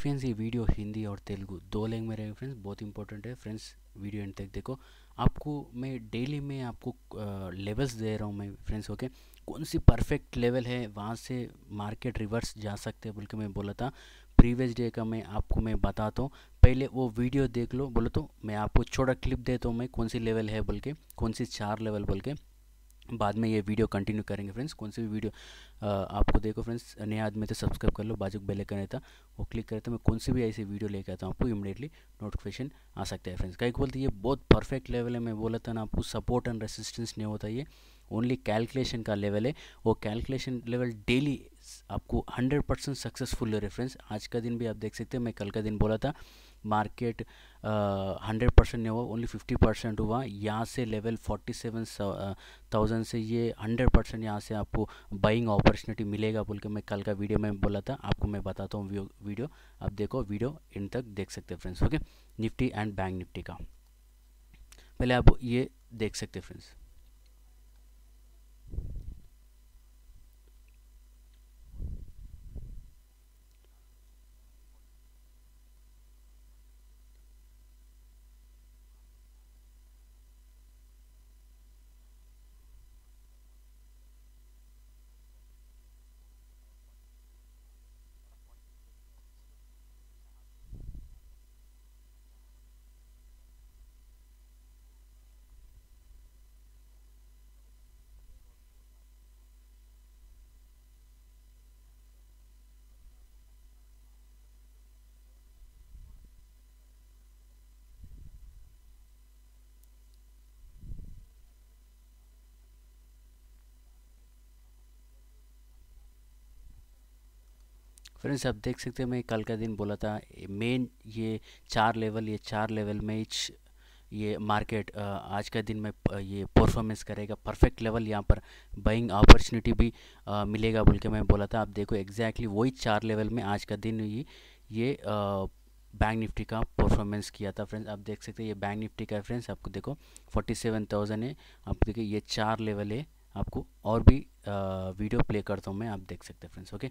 Friends ये video Hindi और तेलुगु दो लैंग में रहेगी फ्रेंड्स बहुत इंपॉर्टेंट है फ्रेंड्स वीडियो एंड तक देखो आपको मैं डेली में आपको लेवल्स दे रहा हूँ मैं फ्रेंड्स ओके कौन सी परफेक्ट लेवल है वहाँ से मार्केट रिवर्स जा सकते हैं बोल के मैं बोला था प्रीवियस डे का मैं आपको मैं बताता हूँ पहले वो वीडियो देख लो बोलो तो मैं आपको छोटा क्लिप देता हूँ मैं कौन सी लेवल है बोल के कौन सी चार लेवल बोल के बाद में ये वीडियो कंटिन्यू करेंगे फ्रेंड्स कौन सी भी वीडियो आपको देखो फ्रेंड्स नया आदमी तो सब्सक्राइब कर लो बाजू बेल आइकन रहता वो क्लिक करते तो मैं कौन सी भी ऐसी वीडियो लेके आता हूँ आपको इमीडिएटली नोटिफिकेशन आ सकता है फ्रेंड्स कहीं बोलते ये बहुत परफेक्ट लेवल है मैं बोला था ना आपको सपोर्ट एंड रेसिस्टेंस नहीं होता ये ओनली कैलकुलेशन का लेवल है वो कैलकुलेशन लेवल डेली आपको हंड्रेड परसेंट सक्सेसफुल है फ्रेंड्स आज का दिन भी आप देख सकते हैं मैं कल का दिन बोला था मार्केट हंड्रेड परसेंट नहीं हुआ ओनली फिफ्टी परसेंट हुआ यहाँ से लेवल फोर्टी सेवन थाउजेंड से ये हंड्रेड परसेंट यहाँ से आपको बाइंग अपॉर्चुनिटी मिलेगा बोल के मैं कल का वीडियो में बोला था आपको मैं बताता हूँ वीडियो आप देखो वीडियो इन तक देख सकते हैं friends okay Nifty and bank Nifty का पहले आप ये देख सकते हैं फ्रेंड्स फ्रेंड्स आप देख सकते हैं मैं कल का दिन बोला था मेन ये चार लेवल ये चार लेवल में इच ये मार्केट आज का दिन में ये परफॉर्मेंस करेगा परफेक्ट लेवल यहाँ पर बाइंग अपॉर्चुनिटी भी आ, मिलेगा बोल के मैं बोला था आप देखो एग्जैक्टली वही चार लेवल में आज का दिन ही ये बैंक निफ्टी का परफॉर्मेंस किया था फ्रेंड्स आप देख सकते हैं ये बैंक निफ्टी का फ्रेंड्स आपको देखो थाउजेंड है आप देखिए ये चार लेवल है आपको और भी आ, वीडियो प्ले करता हूँ मैं आप देख सकते हैं फ्रेंड्स ओके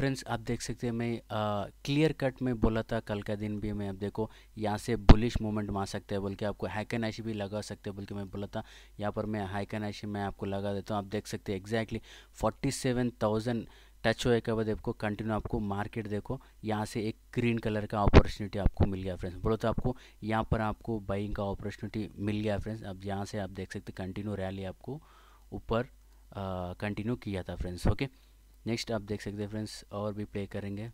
फ्रेंड्स आप देख सकते हैं मैं क्लियर कट में बोला था कल का दिन भी मैं अब देखो यहाँ से बुलिश मूवमेंट मार सकते हैं बोल के आपको हाइकन ऐशी भी लगा सकते हैं बोल के मैं बोला था यहाँ पर मैं हाइकन ऐशी मैं आपको लगा देता हूँ आप देख सकते हैं exactly forty seven thousand touch होए के बाद आपको कंटिन्यू आपको मार्केट देखो यहाँ से एक ग्रीन कलर का अपॉर्चुनिटी आपको मिल गया फ्रेंड्स बोलो तो आपको यहाँ पर आपको बाइंग का अपॉर्चुनिटी मिल गया फ्रेंड्स अब यहाँ से आप देख सकते कंटिन्यू रैली आपको ऊपर कंटिन्यू किया था फ्रेंड्स ओके okay? नेक्स्ट आप देख सकते हैं फ्रेंड्स और भी प्ले करेंगे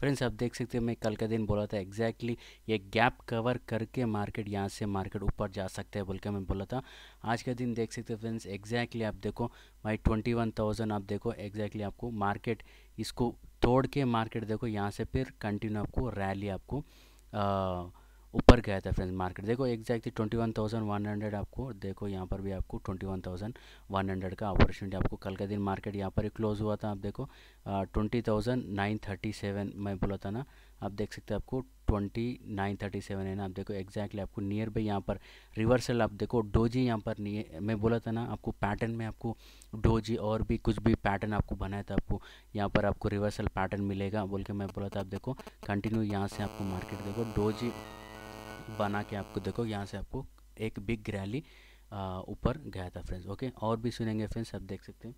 फ्रेंड्स आप देख सकते हैं मैं कल का दिन बोला था एग्जैक्टली ये गैप कवर करके मार्केट यहाँ से मार्केट ऊपर जा सकता है बोल के मैं बोला था आज का दिन देख सकते हैं फ्रेंड्स एग्जैक्टली आप देखो भाई ट्वेंटी वन थाउजेंड आप देखो एग्जैक्टली आपको मार्केट इसको तोड़ के मार्केट देखो यहाँ से फिर कंटिन्यू आपको रैली आपको आ, ऊपर गया था फ्रेंड्स मार्केट देखो exactly twenty one thousand one hundred आपको देखो यहाँ पर भी आपको twenty one thousand one hundred का अपॉर्चुनिटी आपको कल का दिन मार्केट यहाँ पर ही क्लोज हुआ था आप देखो twenty thousand nine thirty seven मैं बोला था ना आप देख सकते हैं आपको ट्वेंटी नाइन थर्टी सेवन है ना आप देखो एग्जैक्टली आपको नियर बाई यहाँ पर रिवर्सल आप देखो डोजी यहाँ पर नियर मैं बोला था ना आपको पैटर्न में आपको डोजी और भी कुछ भी पैटर्न आपको बनाया था आपको यहाँ पर आपको रिवर्सल पैटर्न मिलेगा बोल के मैं बोला था आप देखो कंटिन्यू यहाँ से आपको मार्केट देखो डोजी बना के आपको देखो यहाँ से आपको एक बिग रैली ऊपर गया था फ्रेंड्स ओके और भी सुनेंगे फ्रेंड्स आप देख सकते हैं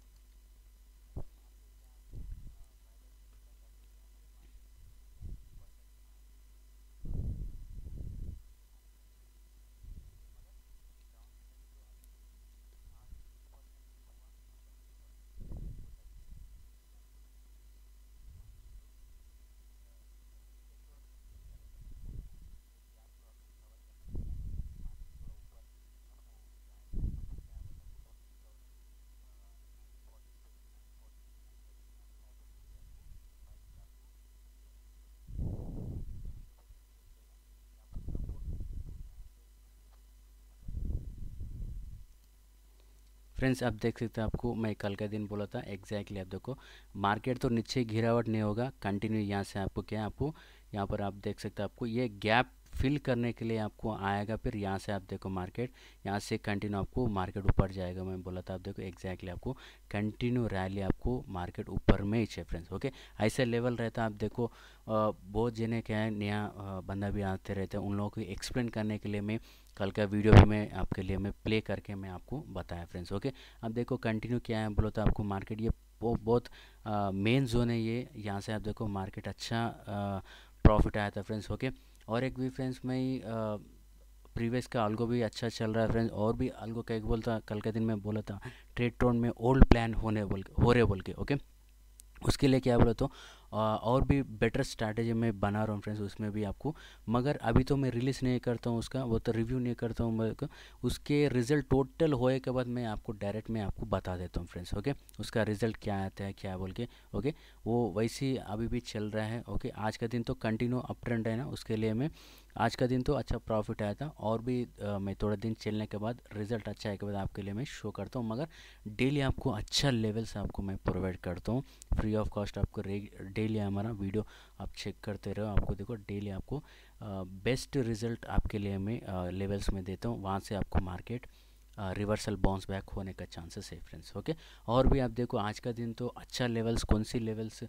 फ्रेंड्स आप देख सकते हैं आपको मैं कल का दिन बोला था एग्जैक्टली आप देखो मार्केट तो नीचे गिरावट नहीं होगा कंटिन्यू यहाँ से आपको क्या आपको यहाँ पर आप देख सकते हैं आपको ये गैप फिल करने के लिए आपको आएगा फिर यहाँ से आप देखो मार्केट यहाँ से कंटिन्यू आपको मार्केट ऊपर जाएगा मैं बोला था आप देखो एग्जैक्टली आपको कंटिन्यू रैली आपको मार्केट ऊपर में ही है फ्रेंड्स ओके ऐसे लेवल रहता आप देखो बहुत जिन्हें क्या है नया बंदा भी आते रहते हैं उन लोगों को एक्सप्लेन करने के लिए मैं कल का वीडियो भी मैं आपके लिए मैं प्ले करके मैं आपको बताया फ्रेंड्स ओके अब देखो कंटिन्यू क्या है बोलो तो आपको मार्केट ये बहुत मेन जोन है ये यहाँ से आप देखो मार्केट अच्छा प्रॉफिट आया था फ्रेंड्स ओके और एक भी फ्रेंड्स मैं प्रीवियस का अलगो भी अच्छा चल रहा है फ्रेंड्स और भी अलगो का एक बोलता कल के दिन में बोला था ट्रेड ट्रोन में ओल्ड प्लान होने बोल हो रहे बोल के ओके उसके लिए क्या बोला तो और भी बेटर स्ट्रैटेजी मैं बना रहा हूँ फ्रेंड्स उसमें भी आपको मगर अभी तो मैं रिलीज़ नहीं करता हूँ उसका वो तो रिव्यू नहीं करता हूँ उसके रिज़ल्ट टोटल होए के बाद मैं आपको डायरेक्ट मैं आपको बता देता हूँ फ्रेंड्स ओके उसका रिज़ल्ट क्या आता है क्या बोल के ओके वो वैसे ही अभी भी चल रहा है ओके आज का दिन तो कंटिन्यू अप ट्रेंड है ना उसके लिए मैं आज का दिन तो अच्छा प्रॉफिट आया था और भी आ, मैं थोड़ा दिन चलने के बाद रिजल्ट अच्छा आए के बाद आपके लिए मैं शो करता हूँ मगर डेली आपको अच्छा लेवल्स आपको मैं प्रोवाइड करता हूँ फ्री ऑफ कॉस्ट आपको डेली हमारा वीडियो आप चेक करते रहो आपको देखो डेली आपको बेस्ट रिजल्ट आपके लिए मैं लेवल्स में देता हूँ वहाँ से आपको मार्केट रिवर्सल बाउंस बैक होने का चांसेस है फ्रेंड्स ओके और भी आप देखो आज का दिन तो अच्छा लेवल्स कौन सी लेवल्स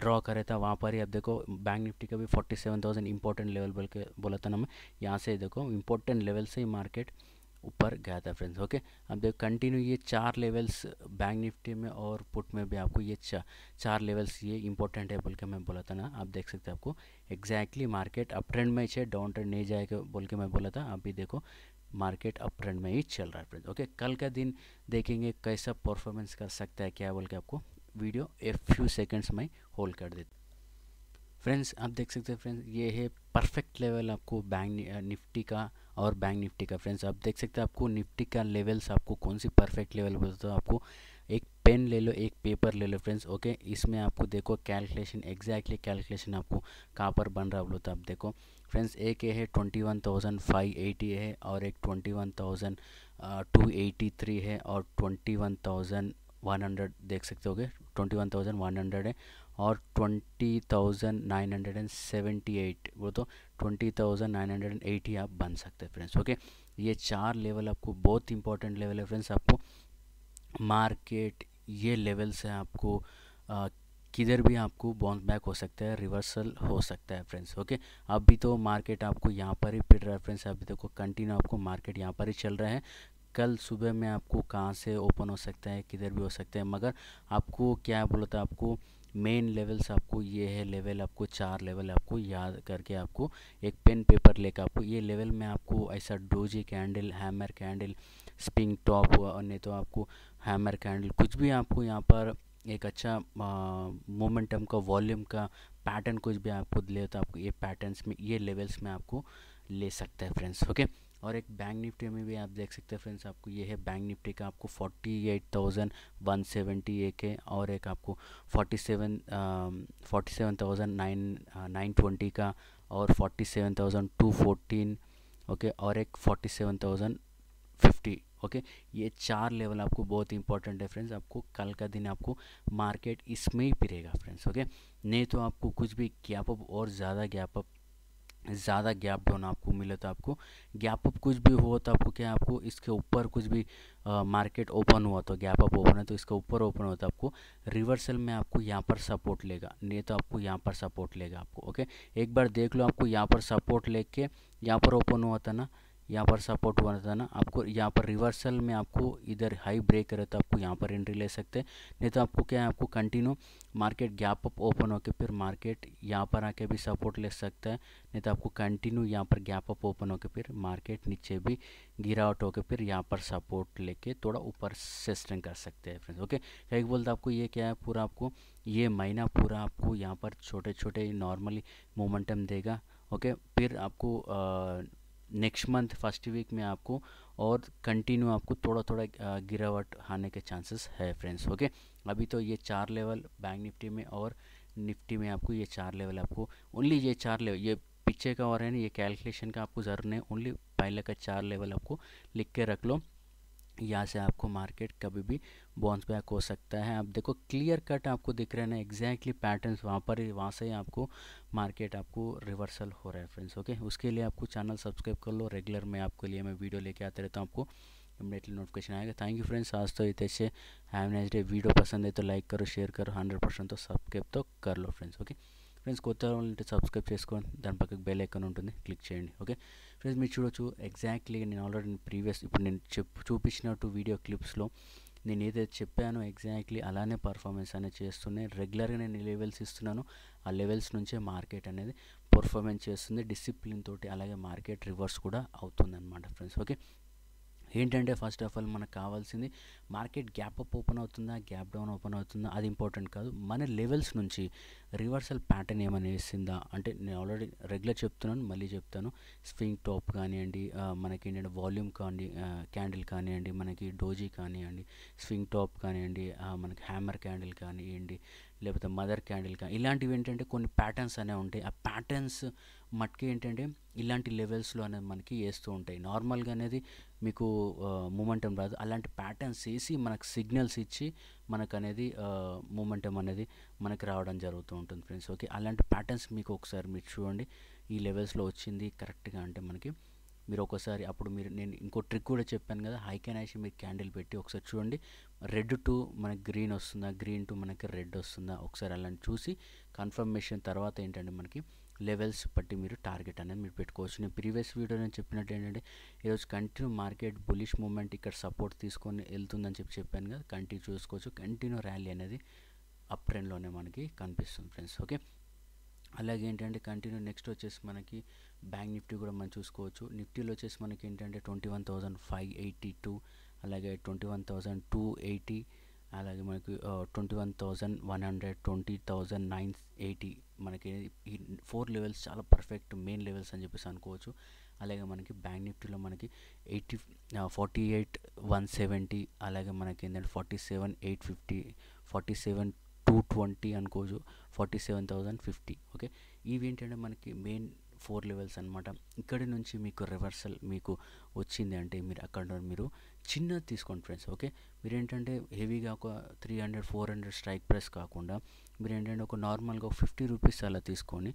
ड्रॉ करे था वहाँ पर ही अब देखो बैंक निफ्टी का भी 47,000 इंपॉर्टेंट लेवल बोल के बोला था ना मैं यहाँ से देखो इंपॉर्टेंट लेवल से ही मार्केट ऊपर गया था फ्रेंड्स ओके अब देखो कंटिन्यू ये चार लेवल्स बैंक निफ्टी में और पुट में भी आपको ये चा, चार लेवल्स ये इंपॉर्टेंट है बोल के मैं बोला था ना आप देख सकते हैं आपको एग्जैक्टली मार्केट अप ट्रेंड में ही है डाउन ट्रेंड नहीं जाएगा बोल के मैं बोला था अभी देखो मार्केट अप ट्रेंड में ही चल रहा है फ्रेंड्स ओके कल का दिन देखेंगे कैसा परफॉर्मेंस कर सकता है क्या बोल के आपको वीडियो ए फ्यू सेकेंड्स में होल्ड कर देते फ्रेंड्स आप देख सकते हैं फ्रेंड्स ये है परफेक्ट लेवल आपको बैंक निफ्टी का और बैंक निफ्टी का फ्रेंड्स आप देख सकते हैं आपको निफ्टी का लेवल्स आपको कौन सी परफेक्ट लेवल बोलते हो आपको एक पेन ले लो एक पेपर ले लो फ्रेंड्स ओके इसमें आपको देखो कैलकुलेशन एग्जैक्टली कैलकुलेशन आपको कहाँ पर बन रहा बोलो तो आप देखो फ्रेंड्स एक ये है twenty one thousand five eighty है और एक twenty one thousand two eighty three है और twenty one thousand one hundred देख सकते होगे twenty one thousand one hundred है और twenty thousand nine hundred and seventy eight वो तो twenty thousand nine hundred and eighty आप बन सकते हैं फ्रेंड्स ओके ये चार लेवल आपको बहुत इंपॉर्टेंट लेवल है फ्रेंड्स आपको मार्केट ये लेवल से आपको आ, किधर भी आपको बाउंस बैक हो सकता है रिवर्सल हो सकता है फ्रेंड्स ओके अभी तो मार्केट आपको यहाँ पर ही पिट रहा है फ्रेंड्स अभी देखो तो कंटिन्यू आपको मार्केट यहाँ पर ही चल रहा है कल सुबह में आपको कहाँ से ओपन हो सकता है किधर भी हो सकता है मगर आपको क्या बोला था आपको मेन लेवल्स आपको ये है लेवल आपको चार लेवल आपको याद करके आपको एक पेन पेपर लेकर आपको ये लेवल में आपको ऐसा doji candle hammer candle spinning top हुआ और नहीं तो आपको हैमर कैंडल कुछ भी आपको यहाँ पर एक अच्छा मोमेंटम का वॉल्यूम का पैटर्न कुछ भी आपको ले तो आपको ये पैटर्न्स में ये लेवल्स में आपको ले सकता है फ्रेंड्स ओके okay? और एक बैंक निफ्टी में भी आप देख सकते हैं फ्रेंड्स आपको ये है बैंक निफ्टी का आपको forty eight thousand one seventy एक है और एक आपको forty seven forty seven thousand nine nine twenty का और forty seven thousand two fourteen okay और एक forty seven thousand fifty okay ये चार लेवल आपको बहुत इंपॉर्टेंट है फ्रेंड्स आपको कल का दिन आपको मार्केट इसमें ही पिरेगा फ्रेंड्स ओके नहीं तो आपको कुछ भी गैप अप और ज़्यादा गैप अप ज़्यादा गैप डाउन आपको मिले तो आपको गैप अप कुछ भी हो तो आपको क्या आपको इसके ऊपर कुछ भी मार्केट ओपन हुआ तो गैप अप ओपन है तो इसके ऊपर ओपन हुआ तो आपको रिवर्सल में आपको यहाँ पर सपोर्ट लेगा नहीं तो आपको यहाँ पर सपोर्ट लेगा आपको ओके एक बार देख लो आपको यहाँ पर सपोर्ट लेके यहाँ पर ओपन हुआ था ना यहाँ पर सपोर्ट हुआ था ना आपको यहाँ पर रिवर्सल में आपको इधर हाई ब्रेक करे तो आपको यहाँ पर एंट्री ले सकते हैं नहीं तो आपको क्या है आपको continue market gap up open होकर फिर मार्केट यहाँ पर आके भी सपोर्ट ले सकता है नहीं तो आपको कंटिन्यू यहाँ पर गैप अप ओपन होकर फिर मार्केट नीचे भी गिरावट होकर फिर यहाँ पर सपोर्ट लेके थोड़ा ऊपर सिस्टम कर सकते हैं फ्रेंड्स ओके कहीं बोलते आपको ये क्या है पूरा आपको ये महीना पूरा आपको यहाँ पर छोटे छोटे नॉर्मली मोमेंटम देगा ओके okay, फिर आपको नेक्स्ट मंथ फर्स्ट वीक में आपको और कंटिन्यू आपको थोड़ा थोड़ा गिरावट आने के चांसेस है फ्रेंड्स ओके अभी तो ये चार लेवल बैंक निफ्टी में और निफ्टी में आपको ये चार लेवल आपको ओनली ये चार लेवल ये पीछे का और है ना ये कैलकुलेशन का आपको ज़रूर नहीं ओनली पहले का चार लेवल आपको लिख के रख लो यहाँ से आपको मार्केट कभी भी बॉन्स बैक हो सकता है आप देखो क्लियर कट आपको दिख रहे हैं ना एग्जैक्टली पैटर्न्स वहाँ पर वहाँ से ही आपको मार्केट आपको रिवर्सल हो रहा है फ्रेंड्स ओके उसके लिए आपको चैनल सब्सक्राइब कर लो रेगुलर में आपके लिए मैं वीडियो लेके आते रहता हूँ आपको इमीडिएटली नोटिफिकेशन आएगा थैंक यू फ्रेंड्स आज तो इतने से हैव नाइस डे वीडियो पसंद है तो लाइक करो शेयर करो हंड्रेड परसेंट तो सब्सक्राइब तो कर लो फ्रेंड्स ओके ఫ్రెండ్స్ కొత్త ఉంటే సబ్స్క్రైబ్ చేసుకోండి దాని పక్కకు బెల్ ఐకాన్ ఉంటుంది క్లిక్ చేయండి ఓకే ఫ్రెండ్స్ మీరు చూడొచ్చు ఎగ్జాక్ట్లీ నేను ఆల్రెడీ ప్రీవియస్ ఇప్పుడు నేను చెప్ చూపించినట్టు వీడియో క్లిప్స్లో నేను ఏదైతే చెప్పానో ఎగ్జాక్ట్లీ అలానే పర్ఫార్మెన్స్ అనేది చేస్తున్నాయి రెగ్యులర్గా నేను లెవెల్స్ ఇస్తున్నాను ఆ లెవెల్స్ నుంచే మార్కెట్ అనేది పర్ఫార్మెన్స్ చేస్తుంది డిసిప్లిన్ తోటి అలాగే మార్కెట్ రివర్స్ కూడా అవుతుందన్నమాట ఫ్రెండ్స్ ఓకే ఏంటంటే ఫస్ట్ ఆఫ్ ఆల్ మనకు కావాల్సింది మార్కెట్ గ్యాప్ అప్ ఓపెన్ అవుతుందా గ్యాప్ డౌన్ ఓపెన్ అవుతుందా అది ఇంపార్టెంట్ కాదు మన లెవెల్స్ నుంచి రివర్సల్ ప్యాటర్న్ ఏమైనా వేసిందా అంటే నేను ఆల్రెడీ రెగ్యులర్ చెప్తున్నాను మళ్ళీ చెప్తాను స్వింగ్ టాప్ కానివ్వండి మనకి ఏంటంటే వాల్యూమ్ కానీ క్యాండిల్ కానివ్వండి మనకి డోజీ కానివ్వండి స్వింగ్ టాప్ కానివ్వండి మనకి హ్యామర్ క్యాండిల్ కానివ్వండి లేకపోతే మదర్ క్యాండిల్ కానీ ఇలాంటివి ఏంటంటే కొన్ని ప్యాటర్న్స్ అనేవి ఉంటాయి ఆ ప్యాటర్న్స్ మట్టుకి ఏంటంటే ఇలాంటి లెవెల్స్లో అనేది మనకి వేస్తూ ఉంటాయి నార్మల్గా అనేది మీకు మూమెంటం రాదు అలాంటి ప్యాటర్న్స్ వేసి మనకు సిగ్నల్స్ ఇచ్చి మనకు అనేది మూమెంటం అనేది మనకి రావడం జరుగుతూ ఉంటుంది ఫ్రెండ్స్ ఓకే అలాంటి ప్యాటర్న్స్ మీకు ఒకసారి మీరు చూడండి ఈ లెవెల్స్లో వచ్చింది కరెక్ట్గా అంటే మనకి మీరు ఒకసారి అప్పుడు మీరు నేను ఇంకో ట్రిక్ కూడా చెప్పాను కదా హైకెన్ అనేసి మీరు క్యాండిల్ పెట్టి ఒకసారి చూడండి రెడ్ టు మనకి గ్రీన్ వస్తుందా గ్రీన్ టు మనకి రెడ్ వస్తుందా ఒకసారి అలాంటి చూసి కన్ఫర్మేషన్ తర్వాత ఏంటంటే మనకి లెవెల్స్ బట్టి మీరు టార్గెట్ అనేది మీరు పెట్టుకోవచ్చు నేను ప్రీవియస్ వీడియో నేను చెప్పినట్టు ఏంటంటే ఈరోజు కంటిన్యూ మార్కెట్ బులిష్ మూమెంట్ ఇక్కడ సపోర్ట్ తీసుకొని వెళ్తుందని చెప్పి చెప్పాను కదా కంటిన్యూ చూసుకోవచ్చు కంటిన్యూ ర్యాలీ అనేది అప్ ట్రెండ్లోనే మనకి కనిపిస్తుంది ఫ్రెండ్స్ ఓకే అలాగే ఏంటంటే కంటిన్యూ నెక్స్ట్ వచ్చేసి మనకి బ్యాంక్ నిఫ్టీ కూడా మనం చూసుకోవచ్చు నిఫ్టీలో వచ్చేసి మనకి ఏంటంటే twenty one thousand five eighty two అలాగే twenty one thousand two eighty అలాగే మనకి twenty one thousand one hundred twenty thousand nine eighty మనకి ఈ ఫోర్ లెవెల్స్ చాలా పర్ఫెక్ట్ మెయిన్ లెవెల్స్ అని చెప్పేసి అనుకోవచ్చు అలాగే మనకి బ్యాంక్ నిఫ్టీలో మనకి eighty forty eight one seventy అలాగే మనకి ఏంటంటే forty seven eight fifty forty seven two twenty అనుకోవచ్చు forty seven thousand fifty okay ఇవి ఏంటంటే మనకి మెయిన్ ఫోర్ లెవెల్స్ అనమాట ఇక్కడి నుంచి మీకు రివర్సల్ మీకు వచ్చింది అంటే మీరు అక్కడ మీరు చిన్నది తీసుకోండి ఫ్రెండ్స్ ఓకే మీరు ఏంటంటే హెవీగా ఒక three hundred four hundred strike price కాకుండా మీరు ఏంటంటే ఒక నార్మల్గా ఫిఫ్టీ రూపీస్ అలా తీసుకొని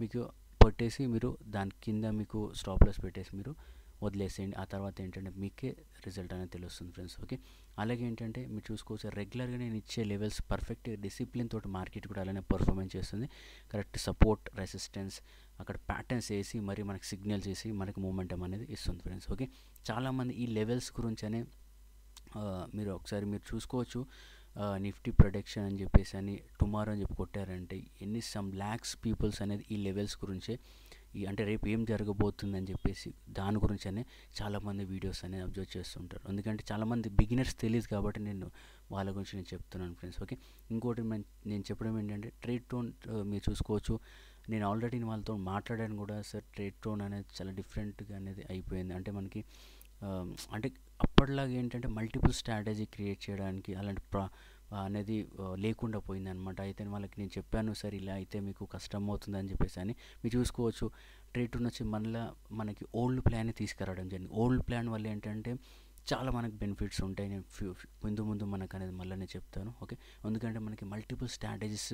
మీకు పట్టేసి మీరు దాని కింద మీకు స్టాప్ పెట్టేసి మీరు వదిలేసేయండి ఆ తర్వాత ఏంటంటే మీకే రిజల్ట్ అనేది తెలుస్తుంది ఫ్రెండ్స్ ఓకే అలాగే ఏంటంటే మీరు చూసుకోవచ్చు రెగ్యులర్గా నేను ఇచ్చే లెవెల్స్ పర్ఫెక్ట్ డిసిప్లిన్ తోటి మార్కెట్ కూడా అలానే పర్ఫార్మెన్స్ చేస్తుంది కరెక్ట్ సపోర్ట్ రెసిస్టెన్స్ అక్కడ ప్యాటర్న్స్ వేసి మరి మనకు సిగ్నల్స్ వేసి మనకి మూమెంటం అనేది ఇస్తుంది ఫ్రెండ్స్ ఓకే చాలామంది ఈ లెవెల్స్ గురించి అనే మీరు ఒకసారి మీరు చూసుకోవచ్చు నిఫ్టీ ప్రొడక్షన్ అని చెప్పేసి అని టుమారో అని చెప్పి కొట్టారంటే ఎన్ని సమ్ ల్యాక్స్ పీపుల్స్ అనేది ఈ లెవెల్స్ గురించే ఈ అంటే రేపు ఏం జరగబోతుంది అని చెప్పేసి దాని గురించి అనే చాలామంది వీడియోస్ అనేది అబ్జర్వ్ చేస్తుంటారు ఎందుకంటే చాలామంది బిగినర్స్ తెలియదు కాబట్టి నేను వాళ్ళ గురించి నేను చెప్తున్నాను ఫ్రెండ్స్ ఓకే ఇంకోటి నేను చెప్పడం ఏంటంటే ట్రేడ్ టోన్ మీరు చూసుకోవచ్చు నేను ఆల్రెడీ వాళ్ళతో మాట్లాడాను కూడా సార్ ట్రేడ్ టోన్ అనేది చాలా డిఫరెంట్గా అనేది అయిపోయింది అంటే మనకి అంటే అప్పటిలాగా ఏంటంటే మల్టిపుల్ స్ట్రాటజీ క్రియేట్ చేయడానికి అలాంటి ప్రా అనేది లేకుండా పోయిందనమాట అయితే వాళ్ళకి నేను చెప్పాను సార్ ఇలా అయితే మీకు కష్టం అవుతుంది అని చెప్పేసి అని మీరు చూసుకోవచ్చు ట్రేట్ వచ్చి మళ్ళీ మనకి ఓల్డ్ ప్లాన్ తీసుకురావడం జరిగింది ఓల్డ్ ప్లాన్ వల్ల ఏంటంటే చాలా మనకు బెనిఫిట్స్ ఉంటాయి నేను ఫ్యూ ముందు ముందు మనకు అనేది మళ్ళీ చెప్తాను ఓకే ఎందుకంటే మనకి మల్టిపుల్ స్ట్రాటజీస్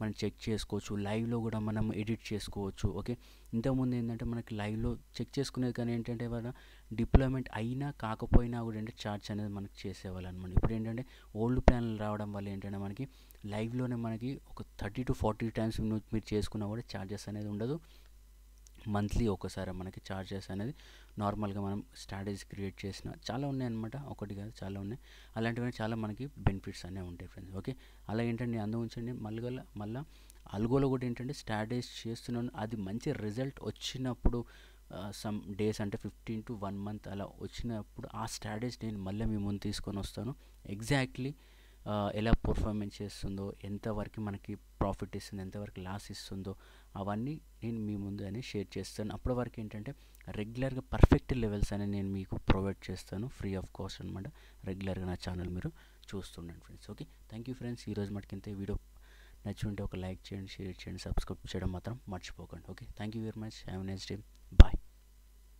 మనం చెక్ చేసుకోవచ్చు లైవ్లో కూడా మనం ఎడిట్ చేసుకోవచ్చు ఓకే ఇంతకుముందు ఏంటంటే మనకి లైవ్లో చెక్ చేసుకునేది కానీ ఏంటంటే వాళ్ళ డిప్లాయ్మెంట్ అయినా కాకపోయినా కూడా అంటే ఛార్జ్ అనేది మనకి చేసేవాళ్ళు అనమాట ఇప్పుడు ఏంటంటే ఓల్డ్ ప్లాన్లు రావడం వల్ల ఏంటంటే మనకి లైవ్లోనే మనకి ఒక థర్టీ టు ఫార్టీ టైమ్స్ మీరు చేసుకున్నా కూడా ఛార్జెస్ అనేది ఉండదు మంత్లీ ఒకసారి మనకి ఛార్జెస్ అనేది నార్మల్గా మనం స్ట్రాటజీస్ క్రియేట్ చేసిన చాలా ఉన్నాయన్నమాట ఒకటి కాదు చాలా ఉన్నాయి అలాంటివన్నీ చాలా మనకి బెనిఫిట్స్ అనేవి ఉంటాయి ఫ్రెండ్స్ ఓకే అలా ఏంటంటే అందు ఉంచండి మళ్ళీ మళ్ళీ అల్గోలో కూడా ఏంటంటే స్ట్రాటజీస్ చేస్తున్నాను అది మంచి రిజల్ట్ వచ్చినప్పుడు సమ్ డేస్ అంటే ఫిఫ్టీన్ టు వన్ మంత్ అలా వచ్చినప్పుడు ఆ స్ట్రాటజీ నేను మళ్ళీ మీ ముందు తీసుకొని వస్తాను ఎగ్జాక్ట్లీ ఎలా పర్ఫార్మెన్స్ చేస్తుందో ఎంతవరకు మనకి ప్రాఫిట్ ఇస్తుంది ఎంతవరకు లాస్ ఇస్తుందో అవన్నీ నేను మీ ముందు అనేది షేర్ చేస్తాను అప్పటి వరకు ఏంటంటే రెగ్యులర్గా పర్ఫెక్ట్ లెవెల్స్ అనేది నేను మీకు ప్రొవైడ్ చేస్తాను ఫ్రీ ఆఫ్ కాస్ట్ అనమాట రెగ్యులర్గా నా ఛానల్ మీరు చూస్తుండండి friends okay thank you friends ఈరోజు ఇంత వీడియో నచ్చుంటే ఒక లైక్ చేయండి షేర్ చేయండి సబ్స్క్రైబ్ చేయడం మాత్రం మర్చిపోకండి okay thank you very much have next day bye